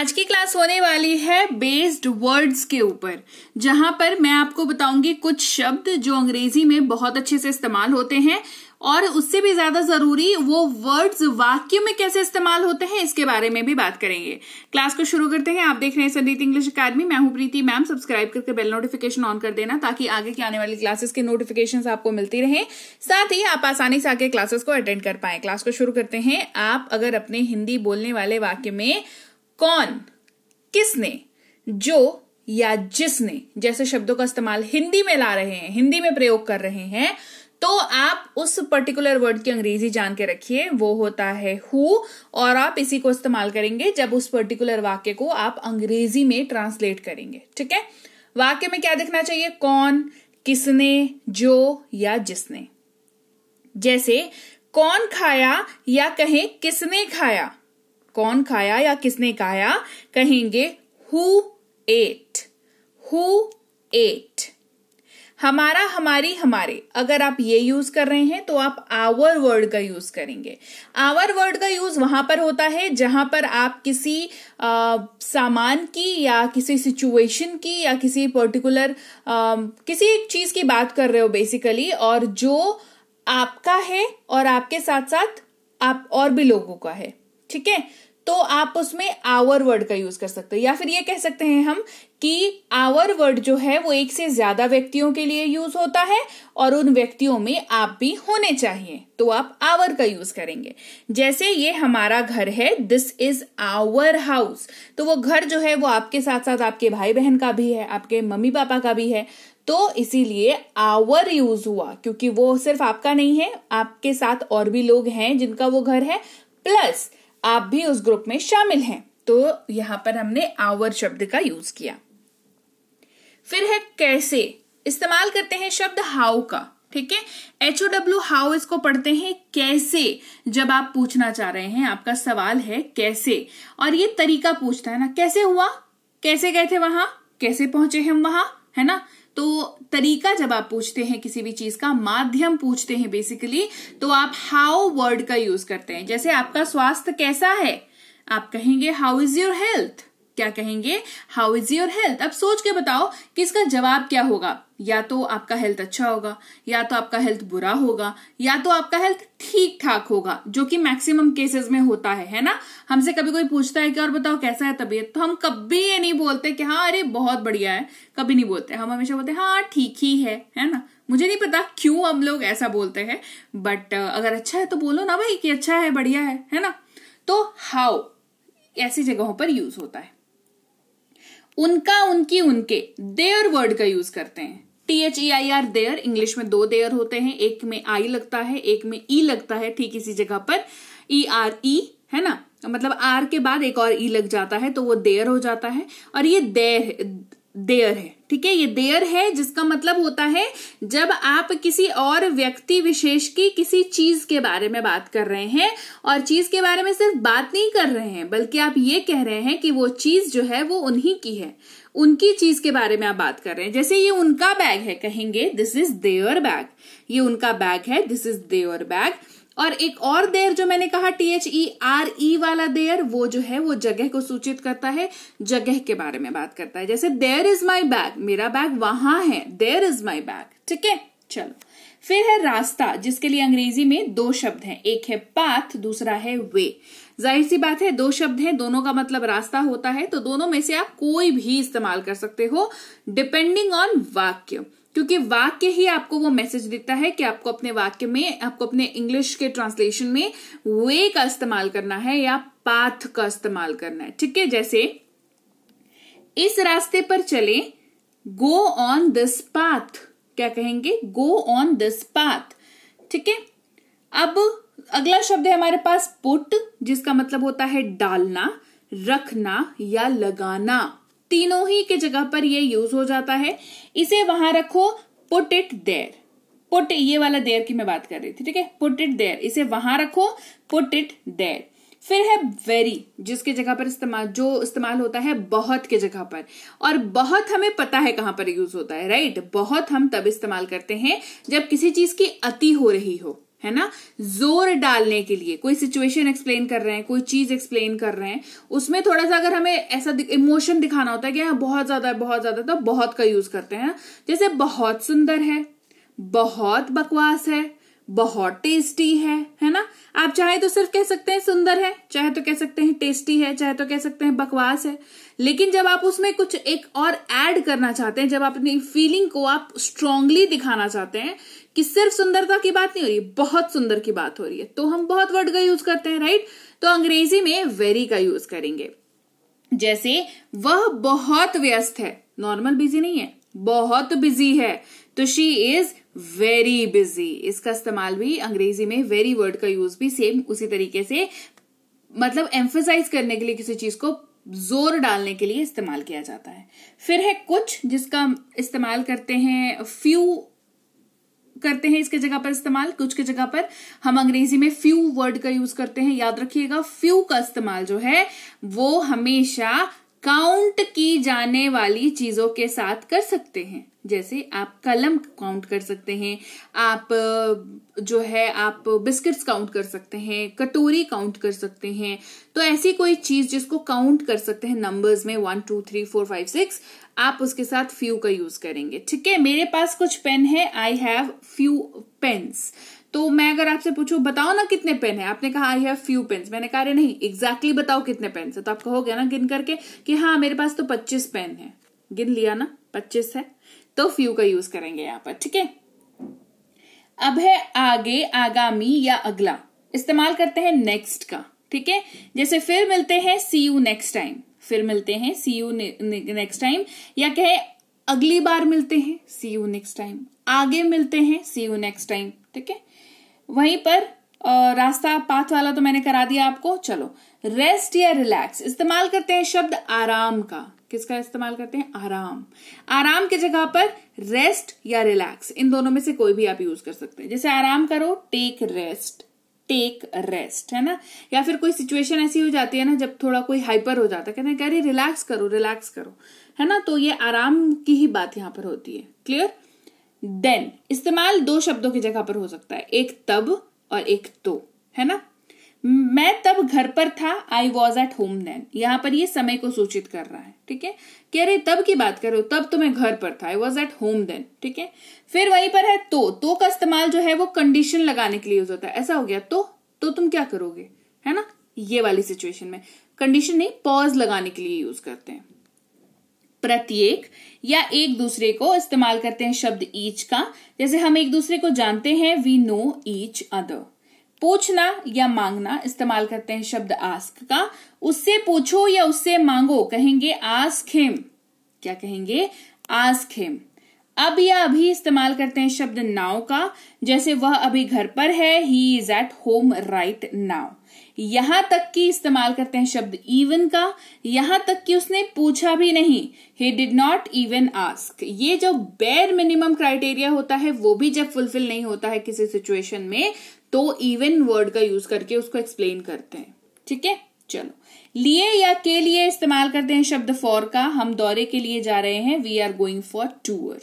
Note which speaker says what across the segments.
Speaker 1: आज की क्लास होने वाली है बेस्ड वर्ड्स के ऊपर जहां पर मैं आपको बताऊंगी कुछ शब्द जो अंग्रेजी में बहुत अच्छे से इस्तेमाल होते हैं और उससे भी ज्यादा जरूरी वो वर्ड्स वाक्य में कैसे इस्तेमाल होते हैं इसके बारे में भी बात करेंगे क्लास को शुरू करते हैं आप देख रहे हैं संदीप इंग्लिश अकादमी मैं हूं प्रीति मैम सब्सक्राइब करके बेल नोटिफिकेशन ऑन कर देना ताकि आगे की आने वाली क्लासेस के नोटिफिकेशन आपको मिलती रहे साथ ही आप आसानी से आगे क्लासेस को अटेंड कर पाए क्लास को शुरू करते हैं आप अगर अपने हिंदी बोलने वाले वाक्य में कौन किसने जो या जिसने जैसे शब्दों का इस्तेमाल हिंदी में ला रहे हैं हिंदी में प्रयोग कर रहे हैं तो आप उस पर्टिकुलर वर्ड की अंग्रेजी जान के रखिए वो होता है हु और आप इसी को इस्तेमाल करेंगे जब उस पर्टिकुलर वाक्य को आप अंग्रेजी में ट्रांसलेट करेंगे ठीक है वाक्य में क्या दिखना चाहिए कौन किसने जो या जिसने जैसे कौन खाया या कहें किसने खाया कौन खाया या किसने खाया कहेंगे हु एट हु एट हमारा हमारी हमारे अगर आप ये यूज कर रहे हैं तो आप आवर वर्ड का यूज करेंगे आवर वर्ड का यूज वहां पर होता है जहां पर आप किसी आ, सामान की या किसी सिचुएशन की या किसी पर्टिकुलर किसी एक चीज की बात कर रहे हो बेसिकली और जो आपका है और आपके साथ साथ आप और भी लोगों का है ठीक है तो आप उसमें आवर वर्ड का यूज कर सकते हो या फिर ये कह सकते हैं हम कि आवर वर्ड जो है वो एक से ज्यादा व्यक्तियों के लिए यूज होता है और उन व्यक्तियों में आप भी होने चाहिए तो आप आवर का यूज करेंगे जैसे ये हमारा घर है दिस इज आवर हाउस तो वो घर जो है वो आपके साथ साथ आपके भाई बहन का भी है आपके मम्मी पापा का भी है तो इसीलिए आवर यूज हुआ क्योंकि वो सिर्फ आपका नहीं है आपके साथ और भी लोग हैं जिनका वो घर है प्लस आप भी उस ग्रुप में शामिल हैं तो यहां पर हमने आवर शब्द का यूज किया फिर है कैसे इस्तेमाल करते हैं शब्द हाउ का ठीक है एच ओ डब्ल्यू हाउ इसको पढ़ते हैं कैसे जब आप पूछना चाह रहे हैं आपका सवाल है कैसे और ये तरीका पूछता है ना कैसे हुआ कैसे गए थे वहां कैसे पहुंचे हम वहां है ना तो तरीका जब आप पूछते हैं किसी भी चीज का माध्यम पूछते हैं बेसिकली तो आप हाउ वर्ड का यूज करते हैं जैसे आपका स्वास्थ्य कैसा है आप कहेंगे हाउ इज योर हेल्थ क्या कहेंगे हाउ इज योर हेल्थ अब सोच के बताओ कि इसका जवाब क्या होगा या तो आपका हेल्थ अच्छा होगा या तो आपका हेल्थ बुरा होगा या तो आपका हेल्थ ठीक ठाक होगा जो कि मैक्सिमम केसेस में होता है है ना हमसे कभी कोई पूछता है कि और बताओ कैसा है तबीयत तो हम कभी ये नहीं बोलते कि हाँ अरे बहुत बढ़िया है कभी नहीं बोलते हम हमेशा बोलते हैं हाँ ठीक ही है है ना मुझे नहीं पता क्यों हम लोग ऐसा बोलते हैं बट अगर अच्छा है तो बोलो ना भाई कि अच्छा है बढ़िया है है ना तो हाउ ऐसी जगहों पर यूज होता है उनका उनकी उनके देयर वर्ड का यूज करते हैं T H E I R there English में दो देयर होते हैं एक में आई लगता है एक में ई e लगता है ठीक इसी जगह पर ई आर ई है ना मतलब आर के बाद एक और ई e लग जाता है तो वो देयर हो जाता है और ये देर देयर है ठीक है ये देयर है जिसका मतलब होता है जब आप किसी और व्यक्ति विशेष की किसी चीज के बारे में बात कर रहे हैं और चीज के बारे में सिर्फ बात नहीं कर रहे हैं बल्कि आप ये कह रहे हैं कि वो चीज जो है वो उन्हीं की है उनकी चीज के बारे में आप बात कर रहे हैं जैसे ये उनका बैग है कहेंगे दिस इज देअर बैग ये उनका बैग है दिस इज देअर बैग और एक और देर जो मैंने कहा T H E R E वाला देर वो जो है वो जगह को सूचित करता है जगह के बारे में बात करता है जैसे देर इज माई बैग मेरा बैग वहां है देर इज माई बैग ठीक है चलो फिर है रास्ता जिसके लिए अंग्रेजी में दो शब्द हैं एक है पाथ दूसरा है वे जाहिर सी बात है दो शब्द हैं दोनों का मतलब रास्ता होता है तो दोनों में से आप कोई भी इस्तेमाल कर सकते हो डिपेंडिंग ऑन वाक्य क्योंकि वाक्य ही आपको वो मैसेज देता है कि आपको अपने वाक्य में आपको अपने इंग्लिश के ट्रांसलेशन में वे का इस्तेमाल करना है या पाथ का इस्तेमाल करना है ठीक है जैसे इस रास्ते पर चले गो ऑन दिस पाथ क्या कहेंगे गो ऑन दिस पाथ ठीक है अब अगला शब्द है हमारे पास पुट जिसका मतलब होता है डालना रखना या लगाना तीनों ही के जगह पर ये यूज हो जाता है इसे वहां रखो पुट इट देर पुट ये वाला देर की मैं बात कर रही थी ठीक है पुट इट देर इसे वहां रखो पुट इट देर फिर है वेरी जिसके जगह पर इस्तेमाल जो इस्तेमाल होता है बहुत के जगह पर और बहुत हमें पता है कहां पर यूज होता है राइट बहुत हम तब इस्तेमाल करते हैं जब किसी चीज की अति हो रही हो है ना जोर डालने के लिए कोई सिचुएशन एक्सप्लेन कर रहे हैं कोई चीज एक्सप्लेन कर रहे हैं उसमें थोड़ा सा अगर हमें ऐसा इमोशन दिखाना होता है कि हाँ, बहुत ज्यादा बहुत ज्यादा तो बहुत का यूज करते हैं जैसे बहुत सुंदर है बहुत बकवास है बहुत टेस्टी है है ना आप चाहे तो सिर्फ कह सकते हैं सुंदर है चाहे तो कह सकते हैं टेस्टी है चाहे तो कह सकते हैं बकवास है लेकिन जब आप उसमें कुछ एक और ऐड करना चाहते हैं जब आप अपनी फीलिंग को आप स्ट्रांगली दिखाना चाहते हैं कि सिर्फ सुंदरता की बात नहीं हो रही बहुत सुंदर की बात हो रही है तो हम बहुत वर्ड का यूज करते हैं राइट तो अंग्रेजी में वेरी का यूज करेंगे जैसे वह बहुत व्यस्त है नॉर्मल बिजी नहीं है बहुत बिजी है तो शी इज वेरी बिजी इसका इस्तेमाल भी अंग्रेजी में वेरी वर्ड का यूज भी सेम उसी तरीके से मतलब एम्फोसाइज करने के लिए किसी चीज को जोर डालने के लिए इस्तेमाल किया जाता है फिर है कुछ जिसका इस्तेमाल करते हैं फ्यू करते हैं इसके जगह पर इस्तेमाल कुछ के जगह पर हम अंग्रेजी में फ्यू वर्ड का यूज करते हैं याद रखिएगा फ्यू का इस्तेमाल जो है वो हमेशा काउंट की जाने वाली चीजों के साथ कर सकते हैं जैसे आप कलम काउंट कर सकते हैं आप जो है आप बिस्किट्स काउंट कर सकते हैं कटोरी काउंट कर सकते हैं तो ऐसी कोई चीज जिसको काउंट कर सकते हैं नंबर्स में one two three four five six आप उसके साथ फ्यू का यूज करेंगे ठीक है मेरे पास कुछ पेन है आई हैव फ्यू पेन्स तो मैं अगर आपसे पूछूं बताओ ना कितने पेन है आपने कहा आई हैव फ्यू पेन मैंने कहा अरे नहीं एग्जैक्टली बताओ कितने पेन है तो आप कहोगे ना गिन करके कि हाँ मेरे पास तो पच्चीस पेन है गिन लिया ना पच्चीस है तो फ्यू का यूज करेंगे यहाँ पर ठीक है अब है आगे आगामी या अगला इस्तेमाल करते हैं नेक्स्ट का ठीक है जैसे फिर मिलते हैं सी यू नेक्स्ट टाइम फिर मिलते हैं सी यू नेक्स्ट टाइम या कहे अगली बार मिलते हैं सी यू नेक्स्ट टाइम आगे मिलते हैं सी यू नेक्स्ट टाइम ठीक है वहीं पर आ, रास्ता पाथ वाला तो मैंने करा दिया आपको चलो रेस्ट या रिलैक्स इस्तेमाल करते हैं शब्द आराम का किसका इस्तेमाल करते हैं आराम आराम की जगह पर रेस्ट या रिलैक्स इन दोनों में से कोई भी आप यूज कर सकते हैं जैसे आराम करो टेक रेस्ट टेक रेस्ट है ना या फिर कोई सिचुएशन ऐसी हो जाती है ना जब थोड़ा कोई हाइपर हो जाता है कहते हैं कह रही रिलैक्स करो रिलैक्स करो है ना तो ये आराम की ही बात यहां पर होती है क्लियर देन इस्तेमाल दो शब्दों की जगह पर हो सकता है एक तब और एक तो है ना मैं तब घर पर था I was at home then यहां पर ये समय को सूचित कर रहा है ठीक है कह रहे तब की बात करो तब तो मैं घर पर था I was at home then ठीक है फिर वहीं पर है तो तो का इस्तेमाल जो है वो कंडीशन लगाने के लिए यूज होता है ऐसा हो गया तो तो तुम क्या करोगे है ना ये वाली सिचुएशन में कंडीशन नहीं पॉज लगाने के लिए यूज करते हैं प्रत्येक या एक दूसरे को इस्तेमाल करते हैं शब्द ईच का जैसे हम एक दूसरे को जानते हैं वी नो ईच अदर पूछना या मांगना इस्तेमाल करते हैं शब्द आस्क का उससे पूछो या उससे मांगो कहेंगे आस्क हिम क्या कहेंगे आस्क हिम अब या अभी इस्तेमाल करते हैं शब्द नाउ का जैसे वह अभी घर पर है he is at home right now यहां तक कि इस्तेमाल करते हैं शब्द इवन का यहां तक कि उसने पूछा भी नहीं he did not even ask ये जो बेर मिनिमम क्राइटेरिया होता है वो भी जब फुलफिल नहीं होता है किसी सिचुएशन में तो इवन वर्ड का यूज करके उसको एक्सप्लेन करते हैं ठीक है चलो लिए या के लिए इस्तेमाल करते हैं शब्द फॉर का हम दौरे के लिए जा रहे हैं we are going for tour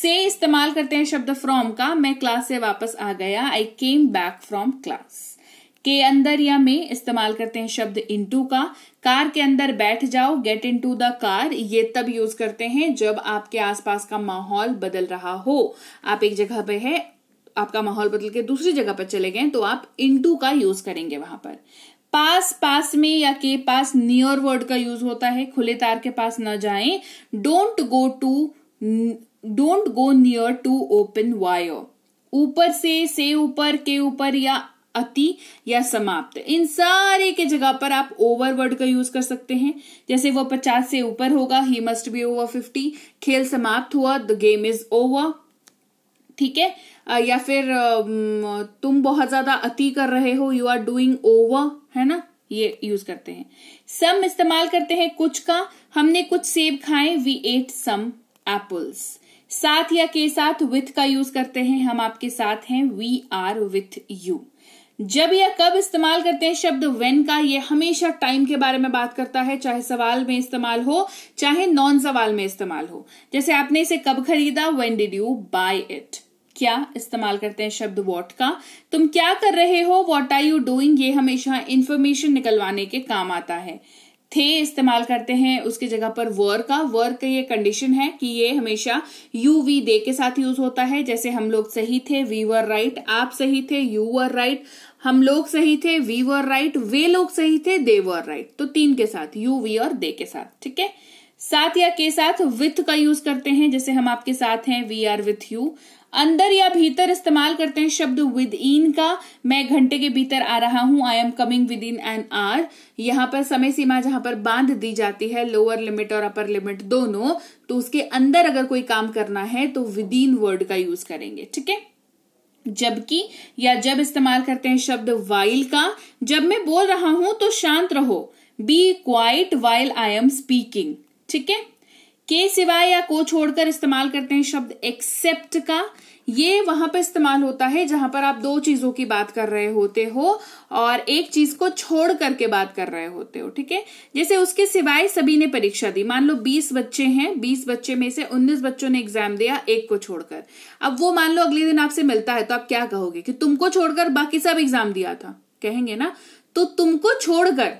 Speaker 1: से इस्तेमाल करते हैं शब्द फ्रॉम का मैं क्लास से वापस आ गया I came back from class के अंदर या में इस्तेमाल करते हैं शब्द इंटू का कार के अंदर बैठ जाओ get in to the car ये तब यूज करते हैं जब आपके आसपास का माहौल बदल रहा हो आप एक जगह पे है आपका माहौल बदल के दूसरी जगह पर चले गए तो आप इंटू का यूज करेंगे वहां पर पास पास में या के पास नियर वर्ड का यूज होता है खुले तार के पास ना जाएं don't go to don't go near to open wire ऊपर से से ऊपर के ऊपर या अति या समाप्त इन सारे के जगह पर आप ओवर वर्ड का यूज कर सकते हैं जैसे वो पचास से ऊपर होगा he must be over fifty खेल समाप्त हुआ द गेम इज ओवर ठीक है या फिर तुम बहुत ज्यादा अति कर रहे हो यू आर डूइंग ओवर है ना ये यूज करते हैं सम इस्तेमाल करते हैं कुछ का हमने कुछ सेब खाए वी एट सम एप्पल्स साथ या के साथ विथ का यूज करते हैं हम आपके साथ हैं वी आर विथ यू जब या कब इस्तेमाल करते हैं शब्द वेन का ये हमेशा टाइम के बारे में बात करता है चाहे सवाल में इस्तेमाल हो चाहे नॉन सवाल में इस्तेमाल हो जैसे आपने इसे कब खरीदा when did you buy it क्या इस्तेमाल करते हैं शब्द वॉट का तुम क्या कर रहे हो वॉट आर यू डूइंग ये हमेशा इंफॉर्मेशन निकलवाने के काम आता है थे इस्तेमाल करते हैं उसकी जगह पर वर का वर का ये कंडीशन है कि ये हमेशा यू वी दे के साथ यूज होता है जैसे हम लोग सही थे वी वर राइट आप सही थे यू वर राइट हम लोग सही थे वी वर राइट वे लोग सही थे दे वर राइट तो तीन के साथ यू वी और दे के साथ ठीक है साथ या के साथ विथ का यूज करते हैं जैसे हम आपके साथ हैं वी आर विथ यू अंदर या भीतर इस्तेमाल करते हैं शब्द विद इन का मैं घंटे के भीतर आ रहा हूं I am coming within एन आर यहां पर समय सीमा जहां पर बांध दी जाती है लोअर लिमिट और अपर लिमिट दोनों तो उसके अंदर अगर कोई काम करना है तो विद इन वर्ड का यूज करेंगे ठीक है जबकि या जब इस्तेमाल करते हैं शब्द वाइल का जब मैं बोल रहा हूं तो शांत रहो be quiet while I am speaking ठीक है के सिवाय या को छोड़कर इस्तेमाल करते हैं शब्द एक्सेप्ट का ये वहां पर इस्तेमाल होता है जहां पर आप दो चीजों की बात कर रहे होते हो और एक चीज को छोड़ करके बात कर रहे होते हो ठीक है जैसे उसके सिवाय सभी ने परीक्षा दी मान लो 20 बच्चे हैं 20 बच्चे में से 19 बच्चों ने एग्जाम दिया एक को छोड़कर अब वो मान लो अगले दिन आपसे मिलता है तो आप क्या कहोगे कि तुमको छोड़कर बाकी सब एग्जाम दिया था कहेंगे ना तो तुमको छोड़कर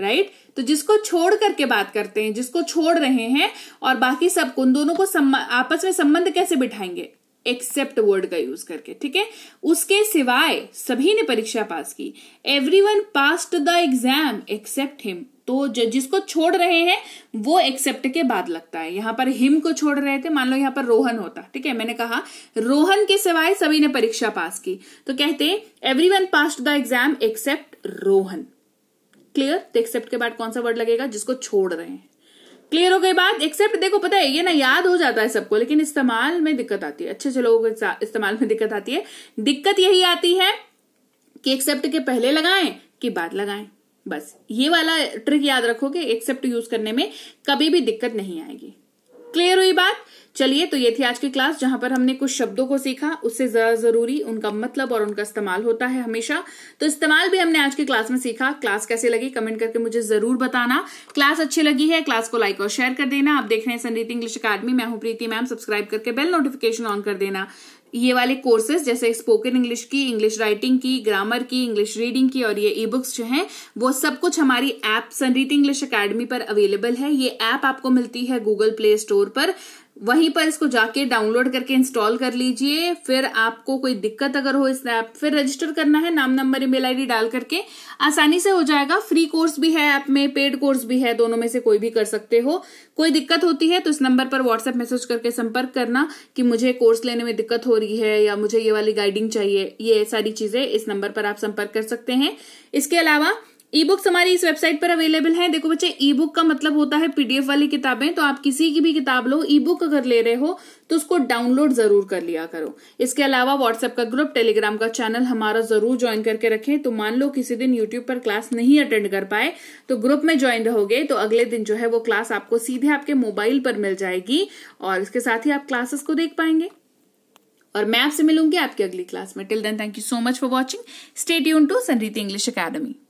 Speaker 1: राइट तो जिसको छोड़ करके बात करते हैं जिसको छोड़ रहे हैं और बाकी सब उन दोनों को आपस में संबंध कैसे बिठाएंगे एक्सेप्ट वर्ड का यूज करके ठीक है उसके सिवाय सभी ने परीक्षा पास की everyone pass the exam except him तो जिसको छोड़ रहे हैं वो एक्सेप्ट के बाद लगता है यहां पर हिम को छोड़ रहे थे मान लो यहाँ पर रोहन होता ठीक है मैंने कहा रोहन के सिवाय सभी ने परीक्षा पास की तो कहते everyone pass the exam except Rohan clear तो एक्सेप्ट के बाद कौन सा वर्ड लगेगा जिसको छोड़ रहे हैं क्लियर हो गई बात एक्सेप्ट देखो पता है ये ना याद हो जाता है सबको लेकिन इस्तेमाल में दिक्कत आती है अच्छे अच्छे लोगों को इस्तेमाल में दिक्कत आती है दिक्कत यही आती है कि एक्सेप्ट के पहले लगाएं कि बाद लगाएं बस ये वाला ट्रिक याद रखो कि एक्सेप्ट यूज करने में कभी भी दिक्कत नहीं आएगी क्लियर हुई बात चलिए तो ये थी आज की क्लास जहां पर हमने कुछ शब्दों को सीखा उससे ज्यादा जरूरी उनका मतलब और उनका इस्तेमाल होता है हमेशा तो इस्तेमाल भी हमने आज की क्लास में सीखा क्लास कैसे लगी कमेंट करके मुझे जरूर बताना क्लास अच्छी लगी है क्लास को लाइक और शेयर कर देना आप देख रहे हैं संदीप इंग्लिश अकादमी मैं हूं प्रीति मैम सब्सक्राइब करके बेल नोटिफिकेशन ऑन कर देना ये वाले कोर्सेज जैसे स्पोकन इंग्लिश की इंग्लिश राइटिंग की ग्रामर की इंग्लिश रीडिंग की और ये ई बुक्स जो हैं वो सब कुछ हमारी ऐप सनरीत इंग्लिश अकेडमी पर अवेलेबल है ये ऐप आपको मिलती है गूगल प्ले स्टोर पर वहीं पर इसको जाके डाउनलोड करके इंस्टॉल कर लीजिए फिर आपको कोई दिक्कत अगर हो इस ऐप फिर रजिस्टर करना है नाम नंबर ईमेल आईडी डाल करके आसानी से हो जाएगा फ्री कोर्स भी है ऐप में पेड कोर्स भी है दोनों में से कोई भी कर सकते हो कोई दिक्कत होती है तो इस नंबर पर व्हाट्सएप मैसेज करके संपर्क करना कि मुझे कोर्स लेने में दिक्कत हो रही है या मुझे ये वाली गाइडिंग चाहिए ये सारी चीजें इस नंबर पर आप संपर्क कर सकते हैं इसके अलावा ई बुक्स हमारी इस वेबसाइट पर अवेलेबल है देखो बच्चे ई बुक का मतलब होता है पीडीएफ वाली किताबें तो आप किसी की भी किताब लो ई बुक अगर ले रहे हो तो उसको डाउनलोड जरूर कर लिया करो इसके अलावा व्हाट्सएप का ग्रुप टेलीग्राम का चैनल हमारा जरूर ज्वाइन करके रखें तो मान लो किसी दिन यूट्यूब पर क्लास नहीं अटेंड कर पाए तो ग्रुप में ज्वाइन रहोगे तो अगले दिन जो है वो क्लास आपको सीधे आपके मोबाइल पर मिल जाएगी और इसके साथ ही आप क्लासेस को देख पाएंगे और मैं आपसे मिलूंगी आपकी अगली क्लास में till then thank you so much for watching stay यून टू संरीति इंग्लिश अकेडमी